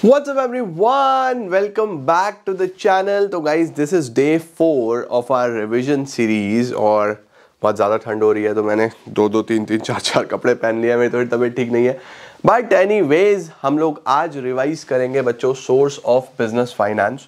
What's up everyone? Welcome back to the channel. So तो guys this is day four of our revision series और बहुत ज़्यादा ठंड हो रही है तो मैंने दो दो तीन तीन चार चार कपड़े पहन लिए मेरी थोड़ी तबीयत ठीक नहीं है बट एनी वेज हम लोग आज रिवाइज करेंगे बच्चों source of business finance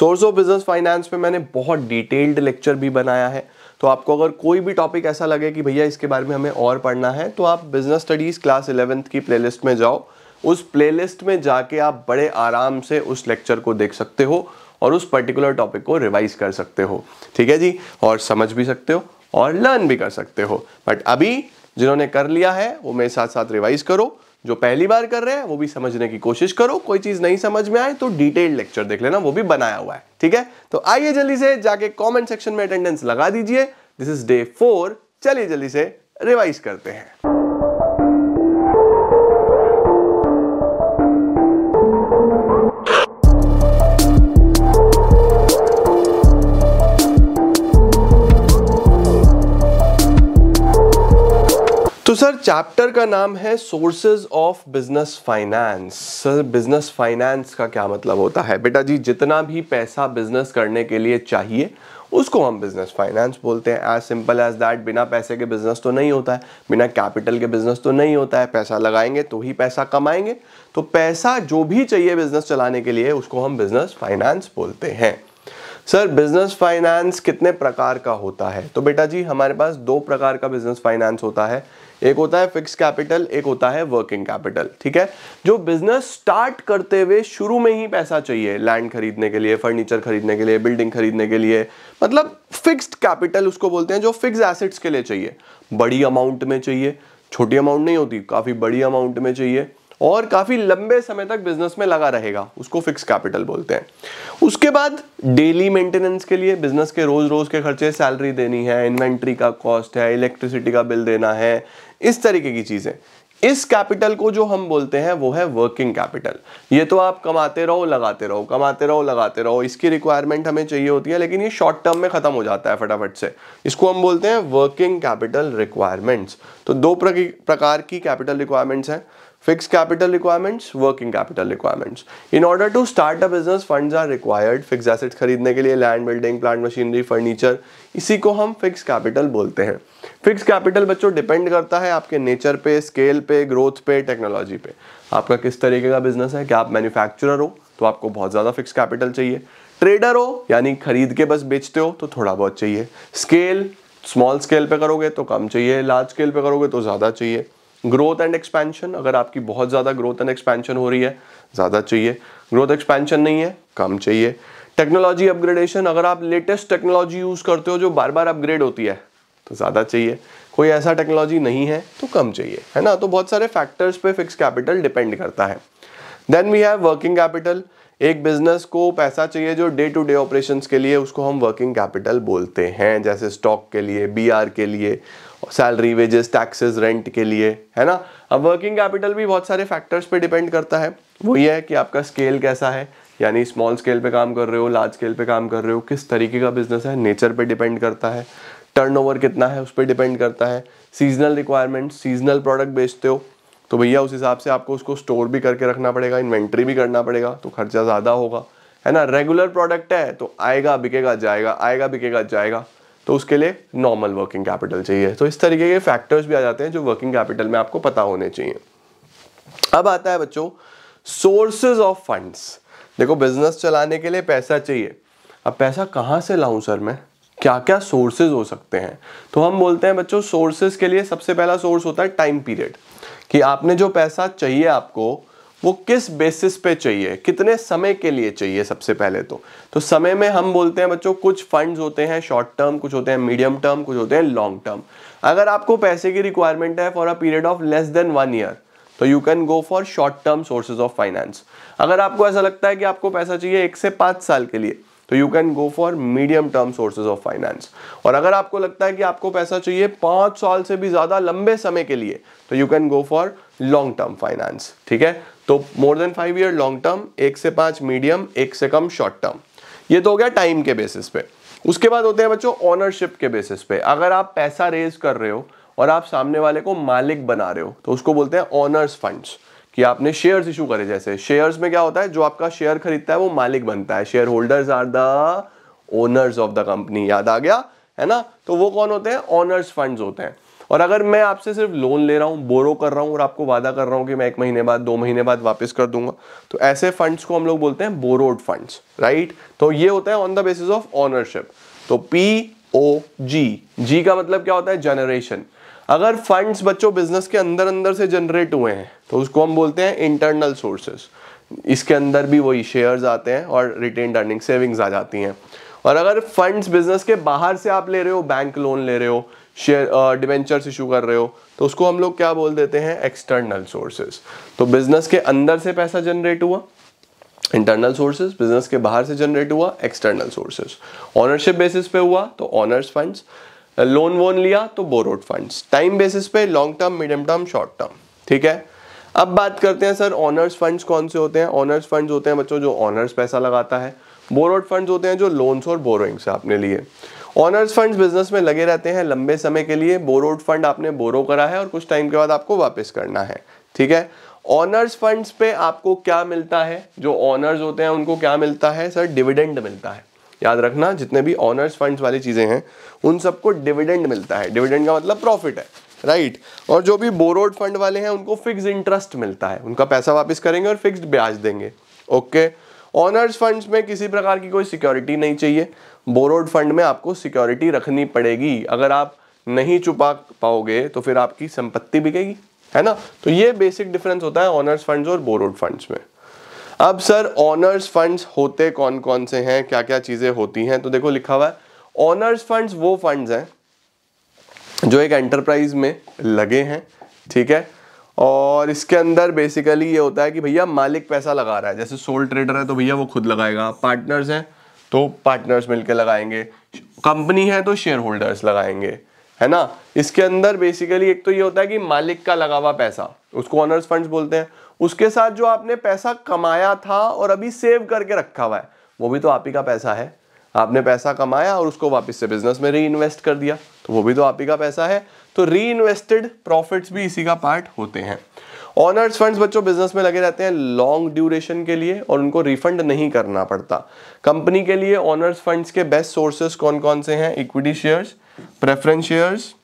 source of business finance में मैंने बहुत डिटेल्ड लेक्चर भी बनाया है तो आपको अगर कोई भी टॉपिक ऐसा लगे कि भैया इसके बारे में हमें और पढ़ना है तो आप बिजनेस स्टडीज़ क्लास इलेवेंथ की प्लेलिस्ट में जाओ उस प्लेलिस्ट में जाके आप बड़े आराम से उस लेक्चर को देख सकते हो और उस पर्टिकुलर टॉपिक को रिवाइज कर सकते हो ठीक है जी और समझ भी सकते हो और लर्न भी कर सकते हो बट अभी जिन्होंने कर लिया है वो मेरे साथ साथ रिवाइज करो जो पहली बार कर रहे हैं वो भी समझने की कोशिश करो कोई चीज़ नहीं समझ में आए तो डिटेल्ड लेक्चर देख लेना वो भी बनाया हुआ है ठीक है तो आइए जल्दी से जाके कमेंट सेक्शन में अटेंडेंस लगा दीजिए दिस इज डे फोर चलिए जल्दी से रिवाइज करते हैं तो सर चैप्टर का नाम है sources of business finance sir business finance का क्या मतलब होता है बेटा जी जितना भी पैसा बिजनेस करने के लिए चाहिए उसको हम बिजनेस फाइनेंस बोलते हैं एज सिंपल एज दैट बिना पैसे के बिजनेस तो नहीं होता है बिना कैपिटल के बिजनेस तो नहीं होता है पैसा लगाएंगे तो ही पैसा कमाएंगे तो पैसा जो भी चाहिए बिजनेस चलाने के लिए उसको हम बिजनेस फाइनेंस बोलते हैं सर बिजनेस फाइनेंस कितने प्रकार का होता है तो बेटा जी हमारे पास दो प्रकार का बिजनेस फाइनेंस होता है एक होता है फिक्स कैपिटल एक होता है वर्किंग कैपिटल ठीक है जो बिजनेस स्टार्ट करते हुए शुरू में ही पैसा चाहिए लैंड खरीदने के लिए फर्नीचर खरीदने के लिए बिल्डिंग खरीदने के लिए मतलब फिक्स्ड कैपिटल उसको बोलते हैं जो फिक्स एसेट्स के लिए चाहिए बड़ी अमाउंट में चाहिए छोटी अमाउंट नहीं होती काफ़ी बड़ी अमाउंट में चाहिए और काफ़ी लंबे समय तक बिजनेस में लगा रहेगा उसको फिक्स कैपिटल बोलते हैं उसके बाद डेली मेंटेनेंस के लिए बिजनेस के रोज़ रोज़ के खर्चे सैलरी देनी है इन्वेंट्री का कॉस्ट है इलेक्ट्रिसिटी का बिल देना है इस तरीके की चीज़ें इस कैपिटल को जो हम बोलते हैं वो है वर्किंग कैपिटल ये तो आप कमाते रहो लगाते रहो कमाते रहो लगाते रहो इसकी रिक्वायरमेंट हमें चाहिए होती है लेकिन ये शॉर्ट टर्म में खत्म हो जाता है फटाफट से इसको हम बोलते हैं वर्किंग कैपिटल रिक्वायरमेंट्स तो दो प्रकार की कैपिटल रिक्वायरमेंट्स हैं fix capital requirements working capital requirements in order to start a business funds are required fix assets खरीदने के लिए land building plant machinery furniture इसी को हम फिक्स कैपिटल बोलते हैं फिक्स कैपिटल बच्चों डिपेंड करता है आपके नेचर पे स्केल पे ग्रोथ पे टेक्नोलॉजी पे आपका किस तरीके का बिजनेस है क्या आप मैन्युफैक्चरर हो तो आपको बहुत ज़्यादा फिक्स कैपिटल चाहिए ट्रेडर हो यानी खरीद के बस बेचते हो तो थोड़ा बहुत चाहिए स्केल स्मॉल स्केल पे करोगे तो कम चाहिए लार्ज स्केल पे करोगे तो ज़्यादा चाहिए ग्रोथ एंड एक्सपेंशन अगर आपकी बहुत ज़्यादा ग्रोथ एंड एक्सपेंशन हो रही है ज़्यादा चाहिए ग्रोथ एक्सपेंशन नहीं है कम चाहिए टेक्नोलॉजी अपग्रेडेशन अगर आप लेटेस्ट टेक्नोलॉजी यूज़ करते हो जो बार बार अपग्रेड होती है तो ज़्यादा चाहिए कोई ऐसा टेक्नोलॉजी नहीं है तो कम चाहिए है ना तो बहुत सारे फैक्टर्स पे फिक्स कैपिटल डिपेंड करता है then we have working capital एक बिजनेस को पैसा चाहिए जो डे टू डे ऑपरेशंस के लिए उसको हम वर्किंग कैपिटल बोलते हैं जैसे स्टॉक के लिए बीआर के लिए सैलरी वेजेस टैक्सेस रेंट के लिए है ना अब वर्किंग कैपिटल भी बहुत सारे फैक्टर्स पे डिपेंड करता है वो ये है कि आपका स्केल कैसा है यानी स्मॉल स्केल पे काम कर रहे हो लार्ज स्केल पे काम कर रहे हो किस तरीके का बिजनेस है नेचर पे डिपेंड करता है टर्नओवर कितना है उस पर डिपेंड करता है सीजनल रिक्वायरमेंट सीजनल प्रोडक्ट बेचते हो तो भैया उस हिसाब से आपको उसको स्टोर भी करके रखना पड़ेगा इन्वेंट्री भी करना पड़ेगा तो खर्चा ज़्यादा होगा है ना रेगुलर प्रोडक्ट है तो आएगा बिकेगा जाएगा आएगा बिकेगा जाएगा तो उसके लिए नॉर्मल वर्किंग कैपिटल चाहिए तो इस तरीके के फैक्टर्स भी आ जाते हैं जो वर्किंग कैपिटल में आपको पता होने चाहिए अब आता है बच्चों सोर्सेज ऑफ फंड्स देखो बिजनेस चलाने के लिए पैसा चाहिए अब पैसा कहाँ से लाऊं सर मैं क्या क्या सोर्सेज हो सकते हैं तो हम बोलते हैं बच्चों सोर्सेज के लिए सबसे पहला सोर्स होता है टाइम पीरियड कि आपने जो पैसा चाहिए आपको वो किस बेसिस पे चाहिए कितने समय के लिए चाहिए सबसे पहले तो तो समय में हम बोलते हैं बच्चों कुछ फंड्स होते हैं शॉर्ट टर्म कुछ होते हैं मीडियम टर्म कुछ होते हैं लॉन्ग टर्म अगर आपको पैसे की रिक्वायरमेंट है for a period of less than one year तो you can go for short term sources of finance अगर आपको ऐसा लगता है कि आपको पैसा चाहिए एक से पाँच साल के लिए तो you can go for medium term sources of finance और अगर आपको लगता है कि आपको पैसा चाहिए पांच साल से भी ज़्यादा लंबे समय के लिए तो you can go for long term finance ठीक है तो more than five year long term एक से पांच मीडियम एक से कम शॉर्ट टर्म ये तो हो गया टाइम के बेसिस पे उसके बाद होते हैं बच्चों ऑनरशिप के बेसिस पे अगर आप पैसा रेज कर रहे हो और आप सामने वाले को मालिक बना रहे हो तो उसको बोलते हैं ऑनर्स फंड्स कि आपने शेयर्स इशू करे जैसे शेयर्स में क्या होता है जो आपका शेयर खरीदता है वो मालिक बनता है share holders are the owners of the company याद आ गया है ना तो वो कौन होते हैं ऑनर्स फंड्स होते हैं और अगर मैं आपसे सिर्फ लोन ले रहा हूँ बोरो कर रहा हूँ और आपको वादा कर रहा हूँ कि मैं एक महीने बाद दो महीने बाद वापस कर दूंगा तो ऐसे फंड्स को हम लोग बोलते हैं बोरोड फंड्स राइट तो ये होता है on the basis of ownership तो पी ओ जी जी का मतलब क्या होता है जनरेशन अगर फंड्स बच्चों बिजनेस के अंदर अंदर से जनरेट हुए हैं तो उसको हम बोलते हैं इंटरनल सोर्सेस इसके अंदर भी वही शेयर्स आते हैं और रिटेन अर्निंग सेविंग्स आ जाती हैं और अगर फंड्स बिजनेस के बाहर से आप ले रहे हो बैंक लोन ले रहे हो शेयर डिवेंचर्स इशू कर रहे हो तो उसको हम लोग क्या बोल देते हैं एक्सटर्नल सोर्सेज तो बिजनेस के अंदर से पैसा जनरेट हुआ इंटरनल सोर्सेज बिजनेस के बाहर से जनरेट हुआ एक्सटर्नल सोर्सेज ऑनरशिप बेसिस पे हुआ तो ऑनर्स फंड्स लोन वोन लिया तो बोरोड फंड्स टाइम बेसिस पे long term medium term short term ठीक है अब बात करते हैं सर ऑनर्स फंड्स कौन से होते हैं ऑनर्स फंड्स होते हैं बच्चों जो ऑनर्स पैसा लगाता है बोरोड फंड्स होते हैं जो लोन्स और बोरोइंग्स आपने लिए ऑनर्स फंड्स बिजनेस में लगे रहते हैं लंबे समय के लिए बोरोड फंड आपने बोरो करा है और कुछ टाइम के बाद आपको वापस करना है ठीक है ऑनर्स फंड्स पे आपको क्या मिलता है जो ऑनर्स होते हैं उनको क्या मिलता है सर डिविडेंड मिलता है याद रखना जितने भी ऑनर्स फंड्स वाली चीज़ें हैं उन सबको डिविडेंड मिलता है डिविडेंड का मतलब प्रॉफिट है राइट right. और जो भी बोरोड फंड वाले हैं उनको फिक्स इंटरेस्ट मिलता है उनका पैसा वापस करेंगे और फिक्स ब्याज देंगे ओके okay? ऑनर्स फंड्स में किसी प्रकार की कोई सिक्योरिटी नहीं चाहिए बोरोड फंड में आपको सिक्योरिटी रखनी पड़ेगी अगर आप नहीं छुपा पाओगे तो फिर आपकी संपत्ति बिकेगी है ना तो ये बेसिक डिफरेंस होता है ऑनर्स फंड्स और बोरोड फंड्स में अब सर ऑनर्स फंड्स होते कौन कौन से हैं क्या क्या चीज़ें होती हैं तो देखो लिखा हुआ है ऑनर्स फंड्स वो फंड्स हैं जो एक एंटरप्राइज में लगे हैं ठीक है और इसके अंदर बेसिकली ये होता है कि भैया मालिक पैसा लगा रहा है जैसे सोल ट्रेडर है तो भैया वो खुद लगाएगा पार्टनर्स हैं तो पार्टनर्स मिलकर लगाएंगे कंपनी है तो शेयर होल्डर्स लगाएंगे है ना इसके अंदर बेसिकली एक तो ये होता है कि मालिक का लगा हुआ पैसा उसको ऑनर्स फंड्स बोलते हैं उसके साथ जो आपने पैसा कमाया था और अभी सेव करके रखा हुआ है वो भी तो आप ही का पैसा है आपने पैसा कमाया और उसको वापस से बिजनेस में री इन्वेस्ट कर दिया तो वो भी तो आप ही का पैसा है तो री इन्वेस्टेड प्रॉफिट भी इसी का पार्ट होते हैं ऑनर्स फंड्स बच्चों बिजनेस में लगे रहते हैं लॉन्ग ड्यूरेशन के लिए और उनको रिफंड नहीं करना पड़ता कंपनी के लिए ऑनर्स फंड्स के बेस्ट सोर्सेस कौन कौन से हैं equity shares preference shares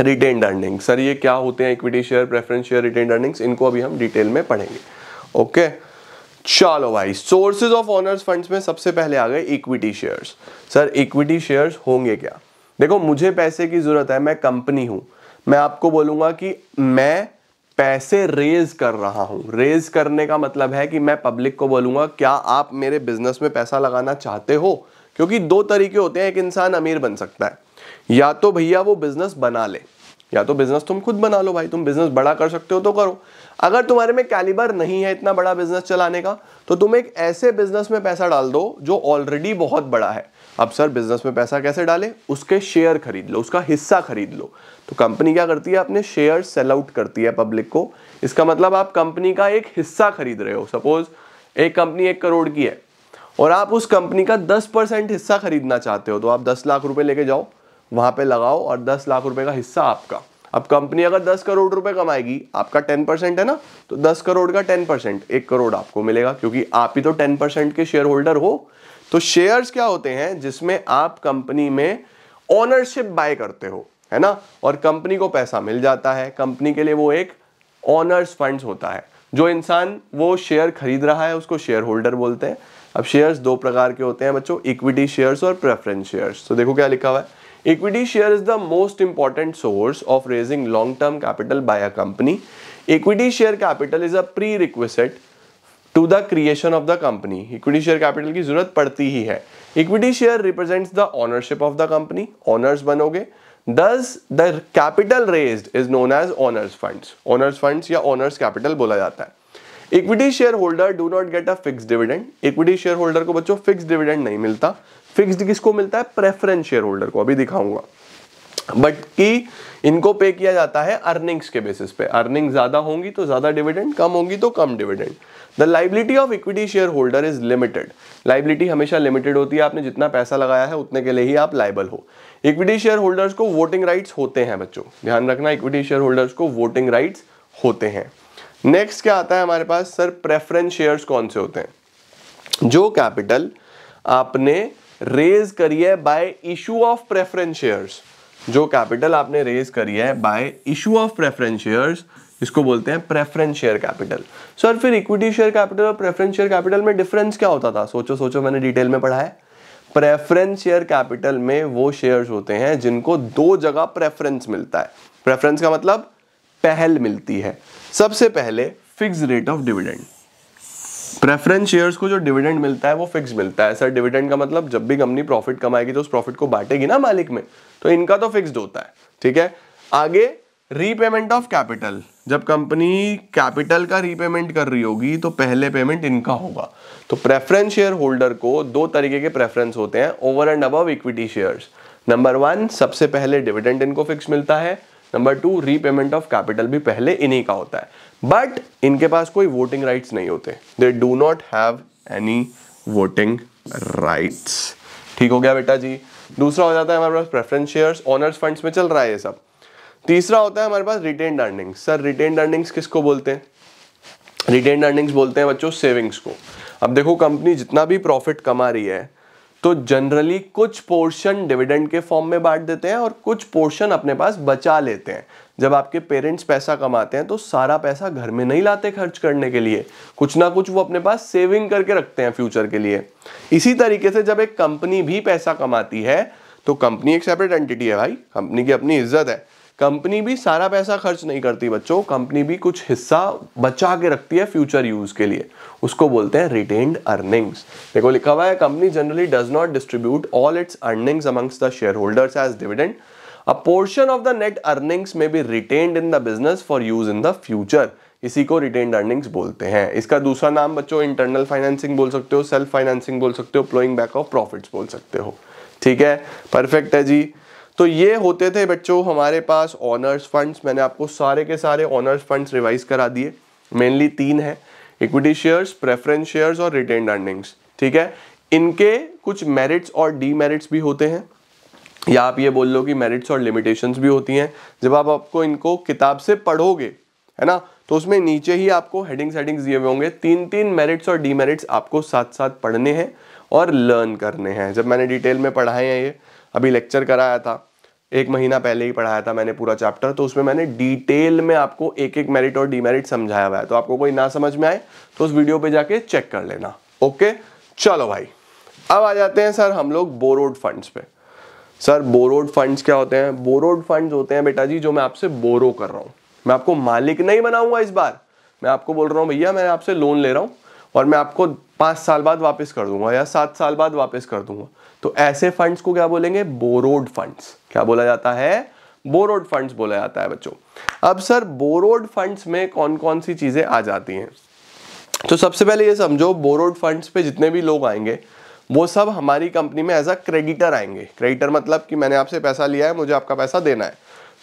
retain earning sir ये क्या होते हैं equity share preference share retain earnings इनको अभी हम डिटेल में पढ़ेंगे ओके okay? चलो भाई सोर्सेज ऑफ ऑनर्स फंड्स में सबसे पहले आ गए equity shares sir equity shares होंगे क्या देखो मुझे पैसे की जरूरत है मैं कंपनी हूं मैं आपको बोलूंगा कि मैं पैसे रेज कर रहा हूं रेज करने का मतलब है कि मैं पब्लिक को बोलूंगा क्या आप मेरे बिजनेस में पैसा लगाना चाहते हो क्योंकि दो तरीके होते हैं एक इंसान अमीर बन सकता है या तो भैया वो बिजनेस बना ले या तो बिजनेस तुम खुद बना लो भाई तुम बिजनेस बड़ा कर सकते हो तो करो अगर तुम्हारे में कैलिबर नहीं है इतना बड़ा बिजनेस चलाने का तो तुम एक ऐसे बिजनेस में पैसा डाल दो जो ऑलरेडी बहुत बड़ा है अब सर बिजनेस में पैसा कैसे डाले उसके शेयर खरीद लो उसका हिस्सा खरीद लो तो कंपनी क्या करती है अपने शेयर सेल आउट करती है पब्लिक को इसका मतलब आप कंपनी का एक हिस्सा खरीद रहे हो सपोज एक कंपनी एक करोड़ की है और आप उस कंपनी का दस परसेंट हिस्सा खरीदना चाहते हो तो आप दस लाख रुपए लेके जाओ वहां पे लगाओ और दस लाख रुपए का हिस्सा आपका अब कंपनी अगर दस करोड़ रुपए कमाएगी आपका टेन परसेंट है ना तो दस करोड़ का टेन परसेंट एक करोड़ आपको मिलेगा क्योंकि आप ही तो टेन परसेंट के शेयर होल्डर हो तो शेयर्स क्या होते हैं जिसमें आप कंपनी में ऑनरशिप बाय करते हो है ना और कंपनी को पैसा मिल जाता है कंपनी के लिए वो एक ऑनर्स फंड होता है जो इंसान वो शेयर खरीद रहा है उसको शेयर होल्डर बोलते हैं अब शेयर्स दो प्रकार के होते हैं बच्चों इक्विटी शेयर्स और प्रेफरेंस शेयर्स तो देखो क्या लिखा हुआ है share is the most important source of raising long term capital by a company equity share capital is a pre request to the creation of the company equity share capital की जरूरत पड़ती ही है equity share represents the ownership of the company owners बनोगे this the capital raise is known as owners funds honours funds या owners capital बोला जाता है equity share holder do not get a fix dividend equity share holder को बच्चों fix dividend नहीं मिलता fixed किसको मिलता है प्रेफरेंस शेयर होल्डर को अभी दिखाऊंगा बट कि इनको पे किया जाता है अर्निंग्स के बेसिस पे अर्निंग ज़्यादा होंगी तो ज़्यादा डिविडेंड कम होंगी तो कम dividend the liability of equity share holder is limited liability हमेशा लिमिटेड होती है आपने जितना पैसा लगाया है उतने के लिए ही आप लाइबल हो इक्विटी शेयर होल्डर्स को वोटिंग राइट्स होते हैं बच्चों ध्यान रखना इक्विटी शेयर होल्डर्स को वोटिंग राइट्स होते हैं नेक्स्ट क्या आता है हमारे पास सर प्रेफरेंस शेयर्स कौन से होते हैं जो कैपिटल आपने रेज करी है by issue of preference shares जो कैपिटल आपने रेज करी है by issue of preference shares इसको बोलते हैं प्रेफरेंस शेयर कैपिटल सर फिर इक्विटी शेयर कैपिटल और प्रेफरेंस शेयर कैपिटल में डिफरेंस क्या होता था सोचो सोचो मैंने डिटेल में पढ़ा है प्रेफरेंस शेयर कैपिटल में वो शेयर्स होते हैं जिनको दो जगह प्रेफरेंस मिलता है प्रेफरेंस का मतलब पहल मिलती है सबसे पहले fix rate of dividend preference shares को जो डिविडेंड मिलता है वो फिक्स मिलता है सर डिविडेंड का मतलब जब भी कंपनी प्रॉफिट कमाएगी तो उस प्रॉफिट को बांटेगी ना मालिक में तो इनका तो फिक्स होता है ठीक है आगे रीपेमेंट ऑफ कैपिटल जब कंपनी कैपिटल का रीपेमेंट कर रही होगी तो पहले पेमेंट इनका होगा तो प्रेफरेंस शेयर होल्डर को दो तरीके के प्रेफरेंस होते हैं over and above equity shares number one सबसे पहले डिविडेंड इनको फिक्स मिलता है number two repayment of capital भी पहले इन्हीं का होता है बट इनके पास कोई वोटिंग राइट्स नहीं होते they do not have any voting rights ठीक हो गया बेटा जी दूसरा हो जाता है हमारे पास प्रेफरेंस शेयर्स ऑनर्स फंड्स में चल रहा है ये सब तीसरा होता है हमारे पास retain earnings sir retain earnings किसको बोलते हैं रिटेन अर्निंग्स बोलते हैं बच्चों सेविंग्स को अब देखो कंपनी जितना भी प्रॉफिट कमा रही है तो जनरली कुछ पोर्शन डिविडेंड के फॉर्म में बांट देते हैं और कुछ पोर्शन अपने पास बचा लेते हैं जब आपके पेरेंट्स पैसा कमाते हैं तो सारा पैसा घर में नहीं लाते खर्च करने के लिए कुछ ना कुछ वो अपने पास सेविंग करके रखते हैं फ्यूचर के लिए इसी तरीके से जब एक कंपनी भी पैसा कमाती है तो कंपनी एक सेपरेट एंटिटी है भाई कंपनी की अपनी इज्जत है कंपनी भी सारा पैसा खर्च नहीं करती बच्चों कंपनी भी कुछ हिस्सा बचा के रखती है फ्यूचर यूज के लिए उसको बोलते हैं रिटेन्ड अर्निंग्स देखो लिखा हुआ है company generally does not distribute all its earnings amongst the share holders as dividend a portion of the net earnings may be retained in the business for use in the future इसी को retained earnings बोलते हैं इसका दूसरा नाम बच्चों internal financing बोल सकते हो सेल्फ फाइनेंसिंग बोल सकते हो प्लोइंग बैक ऑफ प्रॉफिट्स बोल सकते हो ठीक है परफेक्ट है जी तो ये होते थे बच्चों हमारे पास ऑनर्स फंड्स मैंने आपको सारे के सारे ऑनर्स फंड्स रिवाइज करा दिए मेनली तीन है इक्विटी शेयर्स प्रेफरेंस शेयर्स और रिटेन अर्निंग्स ठीक है इनके कुछ मेरिट्स और डीमेरिट्स भी होते हैं या आप ये बोल लो कि मेरिट्स और लिमिटेशंस भी होती हैं जब आप आपको इनको किताब से पढ़ोगे है ना तो उसमें नीचे ही आपको हेडिंग्स हेडिंग्स दिए हुए होंगे तीन तीन मेरिट्स और डीमेरिट्स आपको साथ साथ पढ़ने हैं और लर्न करने हैं जब मैंने डिटेल में पढ़ाए हैं ये अभी लेक्चर कराया था एक महीना पहले ही पढ़ाया था मैंने पूरा चैप्टर तो उसमें मैंने डिटेल में आपको एक एक मेरिट और डीमेरिट समझाया हुआ है तो आपको कोई ना समझ में आए तो उस वीडियो पे जाके चेक कर लेना ओके चलो भाई अब आ जाते हैं सर हम लोग बोरोड फंड्स पे सर बोरोड फंड्स क्या होते हैं बोरोड फंड्स होते हैं बेटा जी जो मैं आपसे बोरो कर रहा हूँ मैं आपको मालिक नहीं बनाऊंगा इस बार मैं आपको बोल रहा हूँ भैया मैं आपसे लोन ले रहा हूँ और मैं आपको पाँच साल बाद वापस कर दूंगा या सात साल बाद वापस कर दूंगा तो ऐसे फंड्स को क्या बोलेंगे बोरोड फंड्स क्या बोला जाता है बोरोड फंड्स बोला जाता है बच्चों अब सर बोरोड फंड्स में कौन कौन सी चीज़ें आ जाती हैं तो सबसे पहले ये समझो बोरोड फंड्स पे जितने भी लोग आएंगे वो सब हमारी कंपनी में एज अ क्रेडिटर आएंगे क्रेडिटर मतलब कि मैंने आपसे पैसा लिया है मुझे आपका पैसा देना है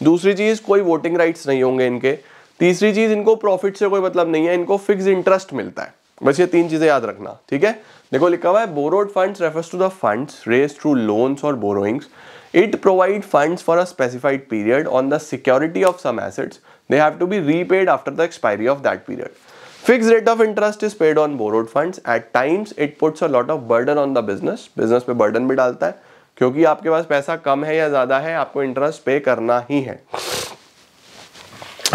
दूसरी चीज़ कोई वोटिंग राइट्स नहीं होंगे इनके तीसरी चीज़ इनको प्रॉफिट से कोई मतलब नहीं है इनको फिक्स इंटरेस्ट मिलता है बस ये तीन चीजें याद रखना ठीक है देखो लिखा हुआ है borrowed fund refers to the funds raised through loans और borrowings it provide fund for a specified period on the security of some assets they have to be repaid after the expiry of that period fix rate of interest is paid on borrowed funds at times it puts a lot of burden on the business business पे burden भी डालता है क्योंकि आपके पास पैसा कम है या ज्यादा है आपको इंटरेस्ट पे करना ही है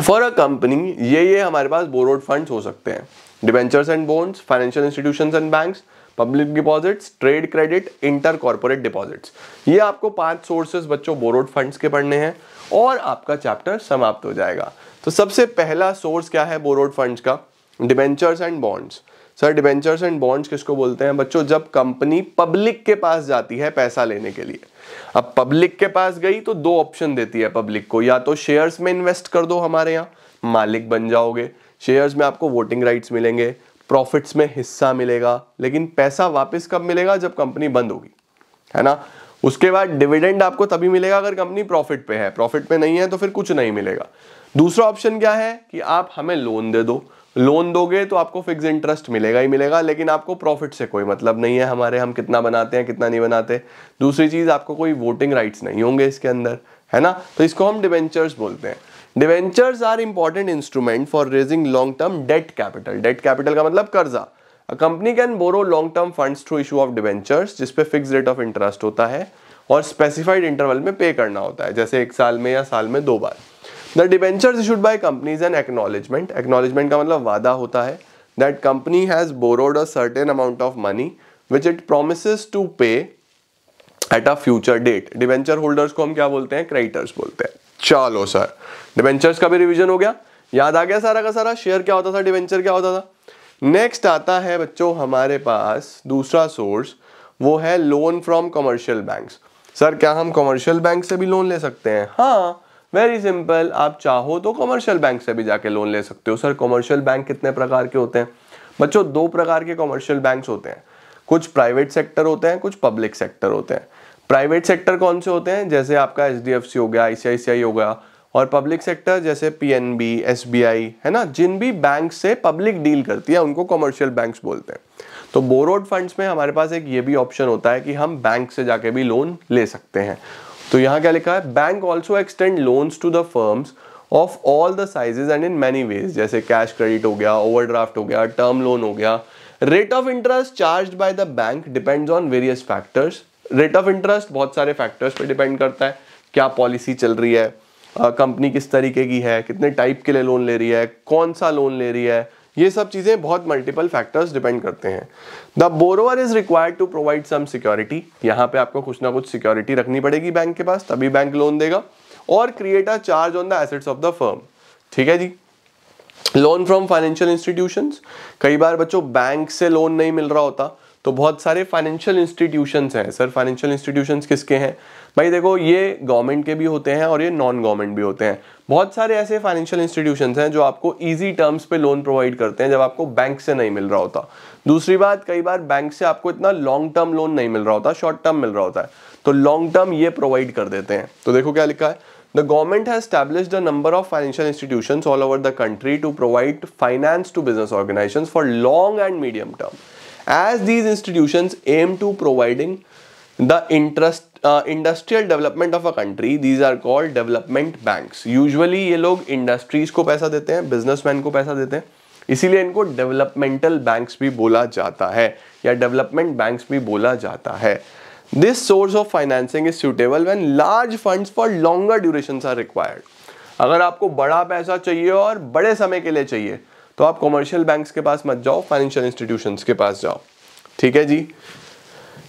फॉर अ कंपनी ये ये हमारे पास बोरोड फंड हो सकते हैं debentures and bonds financial institution and banks public deposits trade credit inter corporate deposits ये आपको पांच सोर्सेज बच्चों बोरोड फंड्स के पढ़ने हैं और आपका चैप्टर समाप्त हो जाएगा तो सबसे पहला सोर्स क्या है बोरोड फंड्स का debentures and bonds sir debentures and bonds किसको बोलते हैं बच्चों जब कंपनी पब्लिक के पास जाती है पैसा लेने के लिए अब पब्लिक के पास गई तो दो ऑप्शन देती है पब्लिक को या तो शेयर्स में इन्वेस्ट कर दो हमारे यहाँ मालिक बन जाओगे शेयर्स में आपको वोटिंग राइट्स मिलेंगे प्रॉफिट्स में हिस्सा मिलेगा लेकिन पैसा वापस कब मिलेगा जब कंपनी बंद होगी है ना उसके बाद डिविडेंड आपको तभी मिलेगा अगर कंपनी प्रॉफिट पे है प्रॉफिट पे नहीं है तो फिर कुछ नहीं मिलेगा दूसरा ऑप्शन क्या है कि आप हमें लोन दे दो लोन दोगे तो आपको फिक्स इंटरेस्ट मिलेगा ही मिलेगा लेकिन आपको प्रॉफिट से कोई मतलब नहीं है हमारे हम कितना बनाते हैं कितना नहीं बनाते दूसरी चीज़ आपको कोई वोटिंग राइट्स नहीं होंगे इसके अंदर है ना तो इसको हम डिवेंचर्स बोलते हैं debentures are important instrument for raising long term debt capital debt capital का मतलब कर्जा a company can borrow long term fund through issue of debentures जिसपे फिक्स रेट ऑफ इंटरेस्ट होता है और स्पेसिफाइड इंटरवल में पे करना होता है जैसे एक साल में या साल में दो बार the debentures issued by companies and acknowledgement acknowledgement का मतलब वादा होता है that company has borrowed a certain amount of money which it promise to pay at a future date debenture holders को हम क्या बोलते हैं क्रेडिटर्स बोलते हैं चलो सर डिवेंचर्स का भी रिविजन हो गया याद आ गया सारा का सारा शेयर क्या होता था डिवेंचर क्या होता था नेक्स्ट आता है बच्चों हमारे पास दूसरा सोर्स वो है loan from commercial banks sir क्या हम कमर्शियल बैंक से भी लोन ले सकते हैं हाँ वेरी सिंपल आप चाहो तो कमर्शियल बैंक से भी जाके लोन ले सकते हो सर कमर्शियल बैंक कितने प्रकार के होते हैं बच्चों दो प्रकार के कमर्शियल बैंक होते हैं कुछ प्राइवेट सेक्टर होते हैं कुछ पब्लिक सेक्टर होते हैं प्राइवेट सेक्टर कौन से होते हैं जैसे आपका एच हो गया आई हो गया और पब्लिक सेक्टर जैसे P N B S B I है ना जिन भी बैंक से पब्लिक डील करती है उनको कमर्शियल बैंक्स बोलते हैं तो बोरोड फंड्स में हमारे पास एक ये भी ऑप्शन होता है कि हम बैंक से जाके भी लोन ले सकते हैं तो यहाँ क्या लिखा है bank also extend loans to the firms of all the sizes and in many ways जैसे कैश क्रेडिट हो गया ओवरड्राफ्ट हो गया टर्म लोन हो गया rate of interest charge by the bank depends on various factors rate of interest बहुत सारे factors पे डिपेंड करता है क्या पॉलिसी चल रही है कंपनी किस तरीके की है कितने टाइप के लिए लोन ले रही है कौन सा लोन ले रही है ये सब चीज़ें बहुत मल्टीपल फैक्टर्स डिपेंड करते हैं the borrower is required to provide some security यहाँ पे आपको कुछ ना कुछ सिक्योरिटी रखनी पड़ेगी बैंक के पास तभी बैंक लोन देगा और create a charge on the assets of the firm ठीक है जी लोन फ्रॉम फाइनेंशियल इंस्टीट्यूशंस कई बार बच्चों बैंक से लोन नहीं मिल रहा होता तो बहुत सारे फाइनेंशियल इंस्टीट्यूशंस हैं सर फाइनेंशियल इंस्टीट्यूशंस किसके हैं भाई देखो ये गवर्नमेंट के भी होते हैं और ये नॉन गवर्नमेंट भी होते हैं बहुत सारे ऐसे फाइनेंशियल इंस्टीट्यूशंस हैं जो आपको इजी टर्म्स पे लोन प्रोवाइड करते हैं जब आपको बैंक से नहीं मिल रहा होता दूसरी बात कई बार बैंक से आपको इतना लॉन्ग टर्म लोन नहीं मिल रहा होता शॉर्ट टर्म मिल रहा होता है तो लॉन्ग टर्म ये प्रोवाइड कर देते हैं तो देखो क्या लिखा है the government has establish the number of financial institution all over the country to provide finance to business organisation for long and medium term. as these institutions aim to providing the interest uh, industrial development of a country these are called development banks usually ये लोग industries को पैसा देते हैं businessmen को पैसा देते हैं इसीलिए इनको डेवलपमेंटल बैंक्स भी बोला जाता है या डेवलपमेंट बैंक्स भी बोला जाता है this source of financing is suitable when large funds for longer durations are required अगर आपको बड़ा पैसा चाहिए और बड़े समय के लिए चाहिए तो आप कॉमर्शियल बैंक्स के पास मत जाओ फाइनेंशियल इंस्टीट्यूशंस के पास जाओ ठीक है जी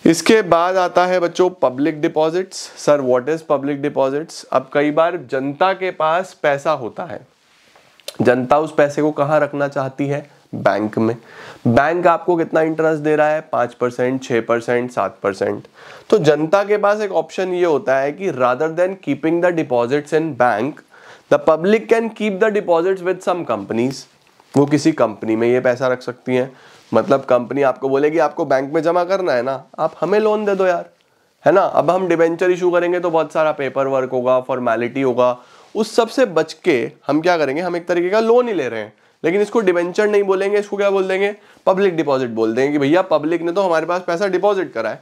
इसके बाद आता है बच्चों public deposits sir what is public deposits अब कई बार जनता के पास पैसा होता है जनता उस पैसे को कहाँ रखना चाहती है बैंक में बैंक आपको कितना इंटरेस्ट दे रहा है पांच परसेंट छः परसेंट सात परसेंट तो जनता के पास एक ऑप्शन ये होता है कि rather than keeping the deposits in bank the public can keep the deposits with some companies वो किसी कंपनी में ये पैसा रख सकती हैं मतलब कंपनी आपको बोलेगी आपको बैंक में जमा करना है ना आप हमें लोन दे दो यार है ना अब हम डिबेंचर इशू करेंगे तो बहुत सारा पेपर वर्क होगा फॉर्मेलिटी होगा उस सब से बच के हम क्या करेंगे हम एक तरीके का लोन ही ले रहे हैं लेकिन इसको डिबेंचर नहीं बोलेंगे इसको क्या बोल देंगे पब्लिक डिपॉजिट बोल देंगे कि भैया पब्लिक ने तो हमारे पास पैसा डिपॉजिट करा है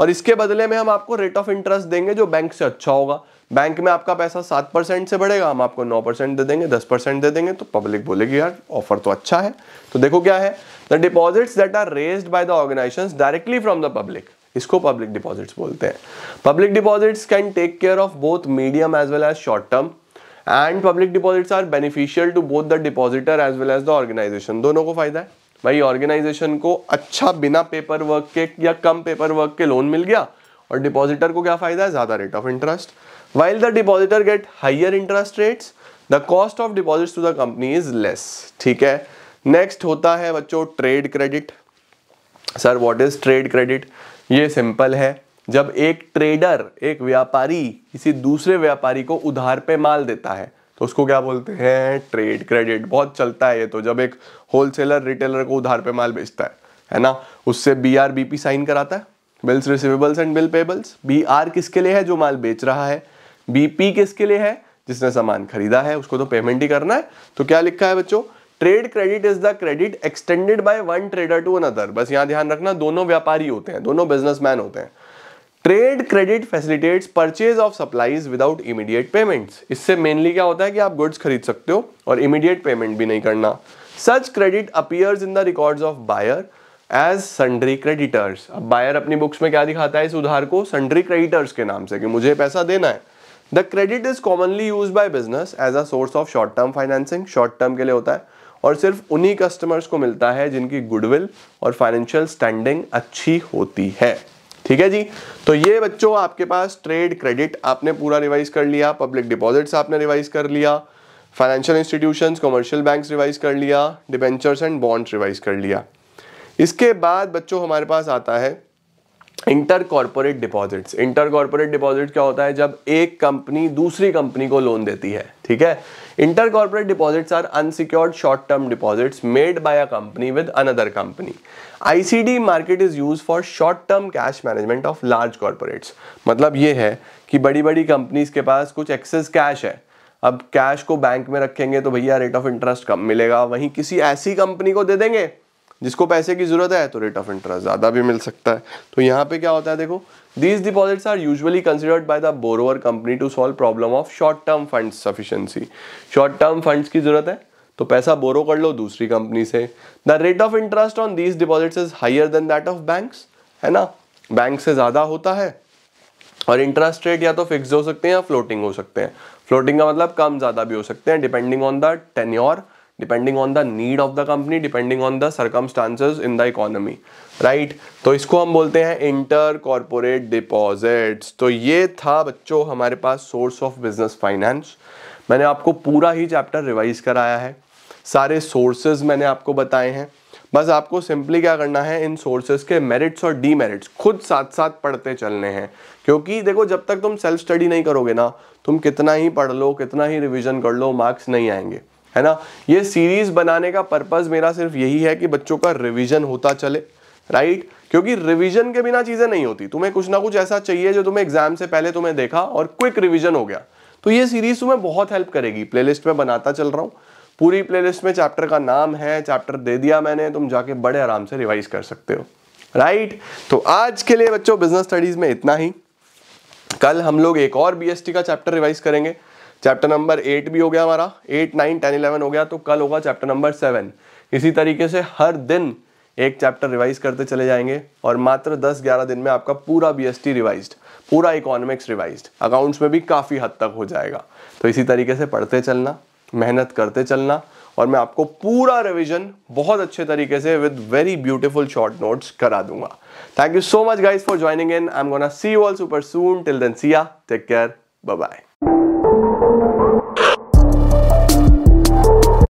और इसके बदले में हम आपको रेट ऑफ इंटरेस्ट देंगे जो बैंक से अच्छा होगा बैंक में आपका पैसा सात परसेंट से बढ़ेगा हम आपको नौ परसेंट दे देंगे दस परसेंट दे देंगे तो पब्लिक बोलेगी यार ऑफर तो अच्छा है तो देखो क्या है the deposits that are raised by the organisations directly from the public इसको पब्लिक डिपॉजिट्स बोलते हैं public deposits can take care of both medium as well as short term and public deposits are beneficial to both the depositor as well as the organisation दोनों को फायदा है भाई organisation को अच्छा बिना पेपर वर्क के या कम पेपर वर्क के लोन मिल गया और डिपॉजिटर को क्या फायदा है ज्यादा rate of interest while the depositor get higher interest rates the cost of deposits to the company is less ठीक है next होता है बच्चों trade credit sir what is trade credit ये simple है जब एक ट्रेडर एक व्यापारी किसी दूसरे व्यापारी को उधार पे माल देता है तो उसको क्या बोलते हैं ट्रेड क्रेडिट बहुत चलता है ये तो जब एक होलसेलर रिटेलर को उधार पे माल बेचता है है ना उससे B R B P sign कराता है bills receivables and bill payables B R किसके लिए है जो माल बेच रहा है बीपी किसके लिए है जिसने सामान खरीदा है उसको तो पेमेंट ही करना है तो क्या लिखा है बच्चों trade credit is the credit extended by one trader to another बस यहां ध्यान रखना दोनों व्यापारी होते हैं दोनों बिजनेसमैन होते हैं trade credit facilitates purchase of supplies without immediate payments इससे मेनली क्या होता है कि आप गुड्स खरीद सकते हो और इमीडिएट पेमेंट भी नहीं करना such credit appears in the records of buyer as sundry creditors अब बायर अपनी बुक्स में क्या दिखाता है इस उधार को सन्ड्री क्रेडिटर्स के नाम से कि मुझे पैसा देना है the credit is commonly use by business as a source of short term financing short term के लिए होता है और सिर्फ उन्हीं कस्टमर्स को मिलता है जिनकी गुडविल और फाइनेंशियल स्टैंडिंग अच्छी होती है ठीक है जी तो ये बच्चों आपके पास ट्रेड क्रेडिट आपने पूरा रिवाइज कर लिया पब्लिक डिपॉजिट्स आपने रिवाइज कर लिया financial institutions commercial banks revise कर लिया डिबेंचर्स एंड बॉन्ड्स रिवाइज कर लिया इसके बाद बच्चों हमारे पास आता है inter corporate deposits inter corporate deposit क्या होता है जब एक कंपनी दूसरी कंपनी को लोन देती है ठीक है inter corporate deposits are unsecured short term deposits made by a company with another company ICD market is use for short term cash management of large corporates मतलब ये है कि बड़ी बड़ी कंपनीज के पास कुछ एक्सेस कैश है अब कैश को बैंक में रखेंगे तो भैया रेट ऑफ इंटरेस्ट कम मिलेगा वहीं किसी ऐसी कंपनी को दे देंगे जिसको पैसे की जरूरत है तो रेट ऑफ इंटरेस्ट ज़्यादा भी मिल सकता है तो यहाँ पे क्या होता है देखो these deposits are usually considered by the borrower company to solve problem of short term fund sufficiency short term funds की जरूरत है तो पैसा बोरो कर लो दूसरी कंपनी से the rate of interest on these deposits is higher than that of banks है ना बैंक से ज़्यादा होता है और इंटरेस्ट रेट या तो फिक्स हो सकते हैं या फ्लोटिंग हो सकते हैं फ्लोटिंग का मतलब कम ज़्यादा भी हो सकते हैं depending on the tenure depending on the need of the company depending on the circumstances in the economy right तो इसको हम बोलते हैं इंटर कॉरपोरेट डिपॉजिट्स तो ये था बच्चों हमारे पास सोर्स ऑफ बिजनेस फाइनेंस मैंने आपको पूरा ही चैप्टर रिवाइज कराया है सारे सोर्सेज मैंने आपको बताए हैं बस आपको सिंपली क्या करना है इन सोर्सेज के मेरिट्स और डीमेरिट्स खुद साथ साथ पढ़ते चलने हैं क्योंकि देखो जब तक तुम सेल्फ स्टडी नहीं करोगे ना तुम कितना ही पढ़ लो कितना ही रिविजन कर लो मार्क्स नहीं आएंगे है ना ये सीरीज बनाने का पर्पज़ मेरा सिर्फ यही है कि बच्चों का रिविजन होता चले राइट क्योंकि रिवीजन के बिना चीज़ें नहीं होती तुम्हें कुछ ना कुछ ऐसा चाहिए जो तुम्हें एग्जाम से पहले तुम्हें देखा और क्विक रिवीजन हो गया तो ये सीरीज तुम्हें बहुत हेल्प करेगी प्लेलिस्ट में बनाता चल रहा हूँ पूरी प्लेलिस्ट में चैप्टर का नाम है चैप्टर दे दिया मैंने तुम जाके बड़े आराम से रिवाइज कर सकते हो राइट तो आज के लिए बच्चों बिजनेस स्टडीज में इतना ही कल हम लोग एक और बीएसटी का चैप्टर रिवाइज करेंगे चैप्टर नंबर एट भी हो गया हमारा एट नाइन टेन इलेवन हो गया तो कल होगा चैप्टर नंबर सेवन इसी तरीके से हर दिन एक चैप्टर रिवाइज करते चले जाएंगे और मात्र 10-11 दिन में आपका पूरा टी रिवाइज्ड पूरा इकोनॉमिक्स रिवाइज्ड अकाउंट्स में भी काफ़ी हद तक हो जाएगा तो इसी तरीके से पढ़ते चलना मेहनत करते चलना और मैं आपको पूरा रिविजन बहुत अच्छे तरीके से with very beautiful short notes करा दूंगा thank you so much guys for joining in I am gonna see you all super soon till then see ya take care bye bye